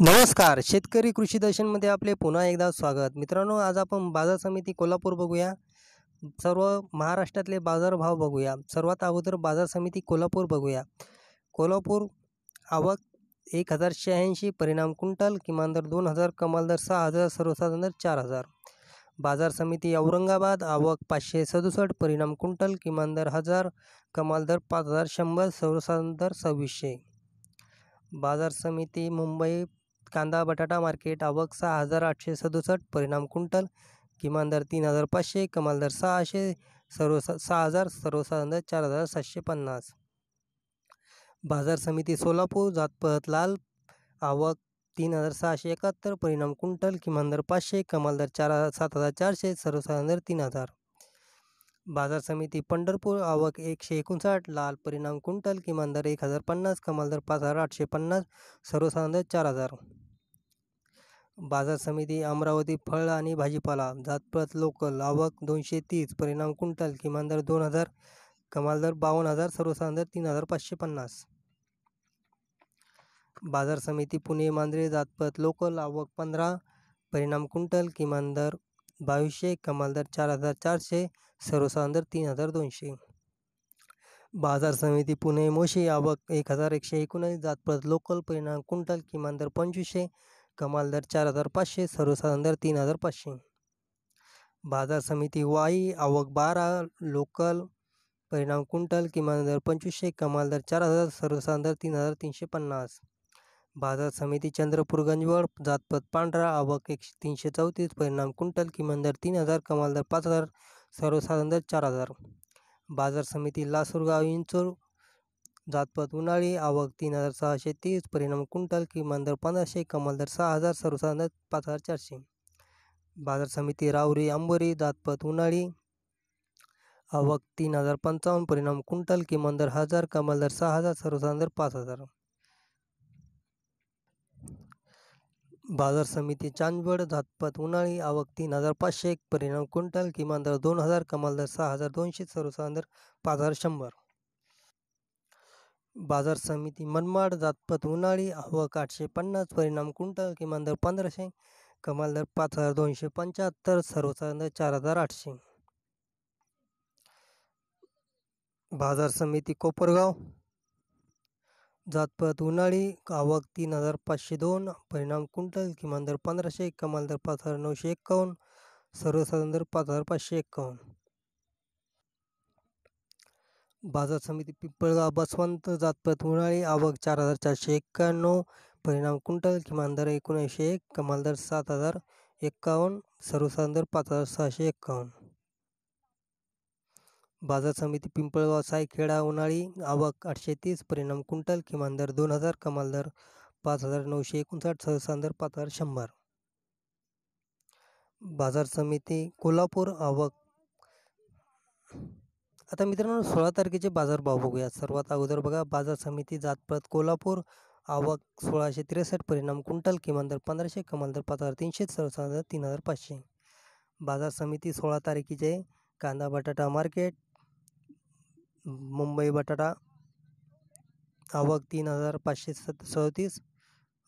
नमस्कार शेतकरी कृषी दर्शनमध्ये आपले पुन्हा एकदा स्वागत मित्रांनो आज आपण बाजार समिती कोल्हापूर बघूया सर्व महाराष्ट्रातले बाजारभाव बघूया सर्वात अगोदर बाजार समिती कोल्हापूर बघूया कोल्हापूर आवक एक हजार शहाऐंशी परिणाम कुंटल किमान दर दोन हजार कमाल दर सहा हजार सर्वसाधारण दर चार हजार बाजार समिती औरंगाबाद आवक पाचशे सदुसष्ट परिणाम कुंटल किमान दर हजार कमाल दर पाच हजार शंभर सर्वसाधारण दर सव्वीसशे बाजार समिती मुंबई कांदा बटाटा मार्केट आवक सहा हजार आठशे सदुसष्ट परिणाम कुंटल किमान दर तीन हजार पाचशे कमाल दर सहाशे सर्व सहा हजार सर्वसाधारण चार हजार सातशे पन्नास बाजार समिती सोलापूर जातपत लाल आवक तीन हजार सहाशे एकाहत्तर परिणाम कुंटल किमान दर पाचशे कमाल दर चार सात हजार चारशे सर्वसाधारण दर तीन हजार बाजार समिती पंढरपूर आवक एकशे एकोणसाठ लाल परिणाम कुंटल किमान दर एक हजार पन्नास कमाल दर पाच हजार आठशे पन्नास सर्वसाधारण दर चार हजार बाजार समिती अमरावती फळ आणि भाजीपाला जातप्रत लोकल आवक दोनशे तीस परिणाम कुंटल किमान दर दोन हजार कमाल दर बावन्न हजार सर्वसाधारण तीन हजार पाचशे पन्नास बाजार समिती पुणे मांजरे जातपत लोकल आवक पंधरा परिणाम कुंटल किमान दर बावीसशे कमालदार चार हजार चारशे सर्वसाधारण तीन हजार दोनशे बाजार समिती पुणे मोशी आवक एक हजार एकशे एकोणीस जातप्रत लोकल परिणाम कुंटल किमान दर पंचवीसशे कमाल दर चार हजार पाचशे सर्वसाधारण दर तीन हजार पाचशे बाजार समिती वाई आवक बारा लोकल परिणाम कुंटल किमान दर पंचवीसशे कमाल दर चार हजार सर्वसाधारण दर तीन हजार तीनशे पन्नास बाजार समिती चंद्रपूर गंजवळ जातपत पांढरा आवक एकशे तीनशे चौतीस परिणाम कुंटल किमान दर तीन हजार कमाल दर पाच हजार सर्वसाधारण दर चार हजार बाजार समिती लासूरगाव इंचूर जातपत उन्हाळी आवक तीन हजार सहाशे तीस परिणाम कुंटल किमान दर पंधराशे कमाल दर सहा हजार सर्वसाधारण पाच हजार चारशे बाजार समिती रावरी आंबोरी जातपत उन्हाळी आवक तीन हजार पंचावन्न परिणाम कुंटल किमान दर हजार कमाल दर सहा हजार सर्वसाधारण दर पाच हजार बाजार समिती चांदवड जातपत उन्हाळी आवक तीन हजार पाचशे एक परिणाम क्विंटल किमान दर दोन हजार कमाल दर सहा हजार दोनशे सर्वसाधारण दर पाच हजार शंभर बाजार समिती मनमाड जातपत उन्हाळी आवक आठशे पन्नास परिणाम कुंटल किमान दर पंधराशे कमाल दर पाच हजार दोनशे पंच्याहत्तर सर्वसाधारण दर चार हजार आठशे बाजार समिती कोपरगाव जातपात उन्हाळी आवक तीन हजार पाचशे दोन परिणाम कुंटल किमान दर पंधराशे एक कमाल दर पाच हजार नऊशे एक्कावन्न सर्वसाधारण दर पाच हजार पाचशे एक्कावन्न बाजार समिती पिंपळगाव बसवंत जातपात उन्हाळी आवक चार हजार चारशे एक्क्याण्णव परिणाम कुंटल किमान दर एकोणऐंशी एक कमाल दर सात हजार एक्कावन्न सर्वसाधारण दर पाच हजार सहाशे एक्कावन्न बाजार समिती पिंपळगाव खेडा उन्हाळी आवक आठशे तीस परिणाम कुंटल किमान दर दोन हजार कमाल दर पाच हजार नऊशे एकोणसाठ सहसान दर पाच हजार शंभर बाजार समिती कोल्हापूर आवक आता मित्रांनो सोळा तारखेचे बाजार भाव बघूया सर्वात अगोदर बघा बाजार समिती जातप्रत कोल्हापूर आवक सोळाशे त्रेसष्ट परिणाम कुंटल किमान दर पंधराशे कमाल दर पाच हजार तीनशे सहसान दर तीन हजार पाचशे बाजार समिती सोळा तारखेचे कांदा बटाटा मार्केट मुंबई बटाटा आवक तीन हजार पाचशे सत सदतीस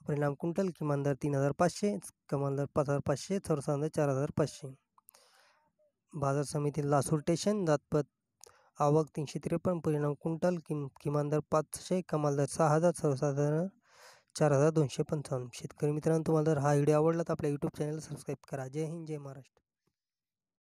परिणाम कुंटल किमान दर तीन हजार पाचशे कमाल दर पाच हजार पाचशे दर चार हजार पाचशे बाजार समिती लासूर स्टेशन जातपत आवक तीनशे त्रेपन्न परिणाम कुंटल किम किमान दर पाचशे कमाल दर सहा हजार सर्वसाधारण चार हजार दोनशे पंचावन्न शेतकरी मित्रांनो तुम्हाला जर हा व्हिडिओ आवडला तर आपल्या यूट्यूब चॅनल सबस्क्राईब करा जय हिंद जय महाराष्ट्र